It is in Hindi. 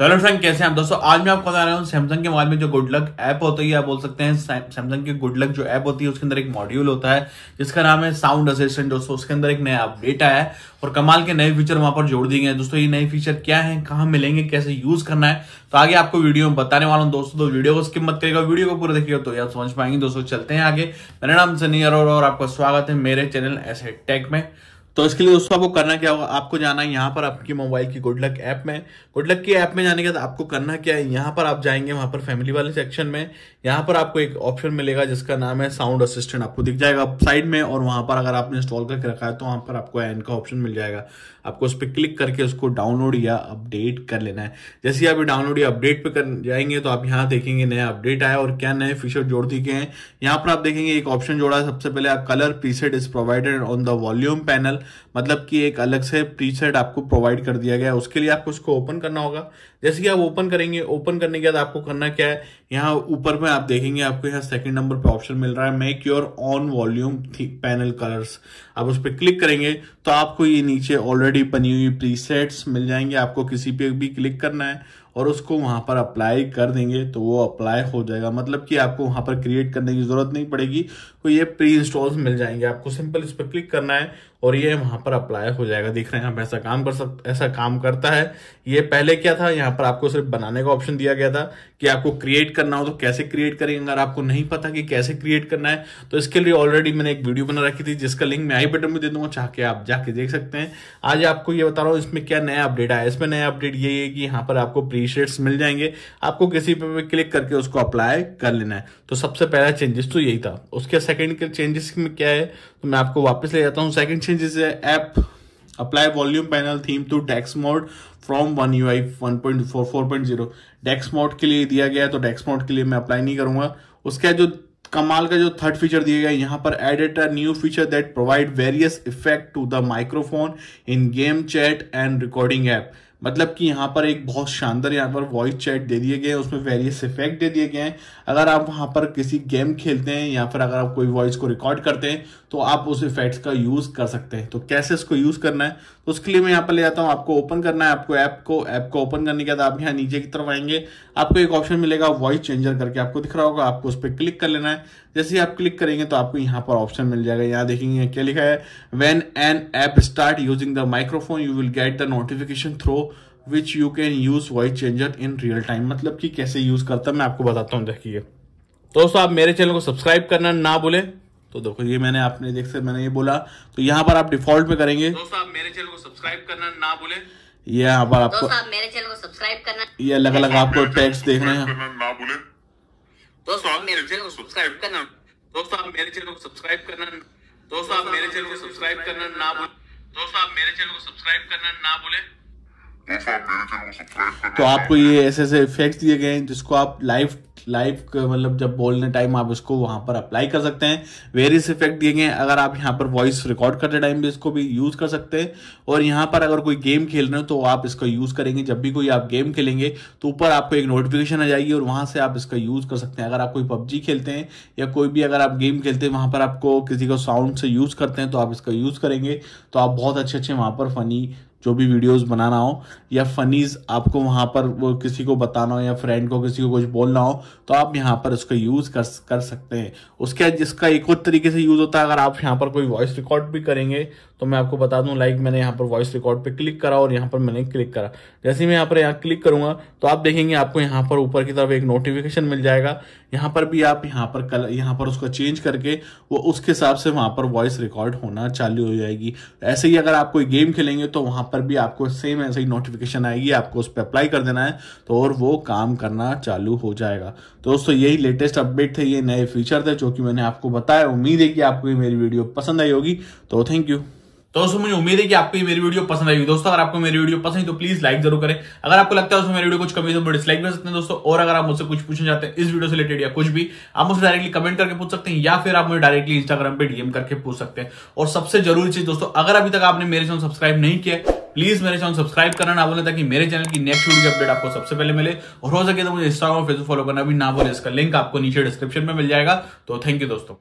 तो हेलो फ्रेंड कैसे हैं दोस्तों आज मैं आपको बता रहा हूँ सैमसंग के मोबाइल में जो गुड लक ऐप होती है आप बोल सकते हैं सैमसंग की गुड लक जो ऐप होती है उसके अंदर एक मॉड्यूल होता है जिसका नाम है साउंड असिस्टेंट दोस्तों उसके अंदर एक नया अपडेट आया है और कमाल के नए फीचर वहां पर जोड़ दिए गए दोस्तों ये नए फीचर क्या है कहाँ मिलेंगे कैसे यूज करना है तो आगे आपको वीडियो में बताने वाला हूँ दोस्तों तो वीडियो को स्किप मत करेगा वीडियो को पूरा देखिएगा तो यार समझ पाएंगे दोस्तों चलते हैं आगे मेरा नाम सनी अरोर और आपका स्वागत है मेरे चैनल ऐसे टेक में तो इसके लिए दोस्तों आपको करना क्या होगा आपको जाना है यहाँ पर आपकी मोबाइल की गुड लक ऐप में गुड लक की ऐप में जाने के बाद आपको करना क्या है यहाँ पर आप जाएंगे वहां पर फैमिली वाले सेक्शन में यहाँ पर आपको एक ऑप्शन मिलेगा जिसका नाम है साउंड असिस्टेंट आपको दिख जाएगा साइड में और वहां पर अगर आपने इंस्टॉल करके रखा है तो वहां पर आपको एन का ऑप्शन मिल जाएगा आपको उस पर क्लिक करके उसको डाउनलोड या अपडेट कर लेना है जैसे आप डाउनलोड या अपडेट पर जाएंगे तो आप यहाँ देखेंगे नया अपडेट आया और क्या नए फीचर जोड़ दिए गए हैं यहाँ पर आप देखेंगे एक ऑप्शन जोड़ा है सबसे पहले आप colour preset is provided on the volume panel मतलब कि एक अलग से सेट आपको प्रोवाइड कर दिया गया है उसके लिए आपको उसको ओपन करना होगा जैसे कि आप ओपन करेंगे ओपन करने के बाद आपको करना क्या है यहाँ ऊपर में आप देखेंगे आपको यहाँ सेकंड नंबर पे ऑप्शन मिल रहा है make your own volume panel colours आप उस पर क्लिक करेंगे तो आपको ये नीचे ऑलरेडी बनी हुई प्रीसेट्स मिल जाएंगे आपको किसी पे भी क्लिक करना है और उसको वहां पर अप्लाई कर देंगे तो वो अप्लाई हो जाएगा मतलब कि आपको वहां पर क्रिएट करने की जरूरत नहीं पड़ेगी तो ये प्री इंस्टॉल्स मिल जाएंगे आपको सिंपल इस पर क्लिक करना है और ये वहां पर अप्लाई हो जाएगा देख रहे हैं आप ऐसा काम कर सक ऐसा काम करता है ये पहले क्या था यहाँ पर आपको सिर्फ बनाने का ऑप्शन दिया गया था कि आपको क्रिएट करना हो तो कैसे क्रिएट करेंगे अगर आपको नहीं पता कि कैसे क्रिएट करना है तो इसके लिए ऑलरेडी मैंने एक वीडियो बना रखी थी जिसका लिंक मैं आई बटन में दे दूंगा चाह के आप जाके देख सकते हैं आज आपको ये बता रहा हूँ इसमें क्या नया अपडेट आया इसमें नया अपडेट ये है कि यहाँ पर आपको प्री मिल जाएंगे आपको किसी पर भी क्लिक करके उसको अप्लाई कर लेना है तो सबसे पहला चेंजेस तो यही था उसके सेकेंड के चेंजेस में क्या है तो मैं आपको वापस ले जाता हूँ सेकेंड चेंजेस है app Apply volume panel theme to DEX mode from One UI 1.4 4.0 DEX mode के लिए दिया गया है तो DEX mode के लिए मैं अप्लाई नहीं करूंगा उसका जो कमाल का जो थर्ड फीचर दिया गया यहाँ पर added a new feature that provide various effect to the microphone in game chat and recording app मतलब कि यहाँ पर एक बहुत शानदार यहाँ पर वॉइस चैट दे दिए गए हैं उसमें वेरियस इफेक्ट दे दिए गए हैं अगर आप वहाँ पर किसी गेम खेलते हैं या फिर अगर आप कोई वॉइस को रिकॉर्ड करते हैं तो आप उस इफेक्ट्स का यूज़ कर सकते हैं तो कैसे इसको यूज़ करना है तो उसके लिए मैं यहाँ पर ले जाता हूँ आपको ओपन करना है आपको ऐप को ऐप को ओपन करने के बाद आप यहाँ नीचे की तरफ आएंगे आपको एक ऑप्शन मिलेगा वॉइस चेंजर करके आपको दिख रहा होगा आपको उस पर क्लिक कर लेना है जैसे ही आप क्लिक करेंगे तो आपको यहाँ पर ऑप्शन मिल जाएगा यहाँ देखेंगे क्या लिखा है when an app start using the microphone you will get the notification through which you can use voice changer in real time मतलब कि कैसे यूज करता मैं आपको बताता हूँ देखिए दोस्तों आप मेरे चैनल को सब्सक्राइब करना ना बोले तो देखो ये मैंने आपने देख से मैंने ये बोला तो यहाँ पर आप डिफॉल्ट में करेंगे दोस्तों आप मेरे चैनल को सब्सक्राइब करना ना भूले ये यहाँ पर आपको आप मेरे चैनल को सब्सक्राइब करना ये अलग अलग आपको टैक्स देख रहे हैं ना भूले दोस्तों आप मेरे चैनल को सब्सक्राइब करना दोस्तों आप मेरे चैनल को सब्सक्राइब करना दोस्तों आप मेरे चैनल को सब्सक्राइब करना ना बोले दोस्तों आप मेरे चैनल को सब्सक्राइब करना ना बोले तो आपको ये ऐसे ऐसे इफेक्ट दिए गए हैं जिसको आप लाइव लाइव मतलब जब बोलने टाइम आप इसको वहां पर अप्लाई कर सकते हैं वेरियस इफेक्ट दिए गए अगर आप यहाँ पर वॉइस रिकॉर्ड करते टाइम भी इसको भी यूज कर सकते हैं और यहाँ पर अगर कोई गेम खेल रहे हो तो आप इसका यूज करेंगे जब भी कोई आप गेम खेलेंगे तो ऊपर आपको एक नोटिफिकेशन आ जाएगी और वहां से आप इसका यूज कर सकते हैं अगर आप कोई पबजी खेलते हैं या कोई भी अगर आप गेम खेलते हैं वहां पर आपको किसी को साउंड से यूज करते हैं तो आप इसका यूज करेंगे तो आप बहुत अच्छे अच्छे वहां पर फनी जो भी वीडियोस बनाना हो या फनीज आपको वहां पर वो किसी को बताना हो या फ्रेंड को किसी को कुछ बोलना हो तो आप यहाँ पर उसका यूज़ कर कर सकते हैं उसके जिसका एक और तरीके से यूज़ होता है अगर आप यहाँ पर कोई वॉइस रिकॉर्ड भी करेंगे तो मैं आपको बता दूं लाइक मैंने यहाँ पर वॉइस रिकॉर्ड पे क्लिक करा और यहाँ पर मैंने क्लिक करा जैसे मैं यहाँ पर यहाँ क्लिक करूंगा तो आप देखेंगे आपको यहाँ पर ऊपर की तरफ एक नोटिफिकेशन मिल जाएगा यहाँ पर भी आप यहाँ पर कल यहाँ पर उसको चेंज करके वो उसके हिसाब से वहाँ पर वॉइस रिकॉर्ड होना चालू हो जाएगी ऐसे ही अगर आप कोई गेम खेलेंगे तो वहाँ पर भी आपको सेम ऐसे ही नोटिफिकेशन आएगी आपको उस पर अप्लाई कर देना है तो और वो काम करना चालू हो जाएगा तो दोस्तों यही लेटेस्ट अपडेट थे ये नए फीचर थे जो कि मैंने आपको बताया उम्मीद है कि आपको मेरी वीडियो पसंद आई होगी तो थैंक यू तो दोस्तों मुझे उम्मीद है कि आपको ये मेरी वीडियो पसंद आएगी दोस्तों अगर आपको मेरी वीडियो पसंद है तो प्लीज लाइक जरूर करें अगर आपको लगता है उसमें मेरी वीडियो कुछ कमी तो डिसलाइक कर सकते हैं दोस्तों और अगर आप मुझसे कुछ पूछना चाहते हैं इस वीडियो से रिलेटेड या कुछ भी आप मुझे डायरेक्टली कमेंट करके पूछ सकते हैं या फिर आप मुझे डायरेक्टली इंस्टाग्राम पर डीएम करके पूछ सकते हैं और सबसे जरूरी चीज दोस्तों अगर अभी तक आपने मेरे चैनल सब्सक्राइब नहीं किया प्लीज मेरे चैनल सब्सक्राइब करना ना बोले ताकि मेरे चैनल की नेक्स्ट वीडियो की अपडेट आपको सबसे पहले मिले और हो सके तो मुझे इंस्टाग्राम और फेसबुक फॉलो करना भी ना बोले इसका लिंक आपको नीचे डिस्क्रिप्शन में मिल जाएगा तो थैंक यू दोस्तों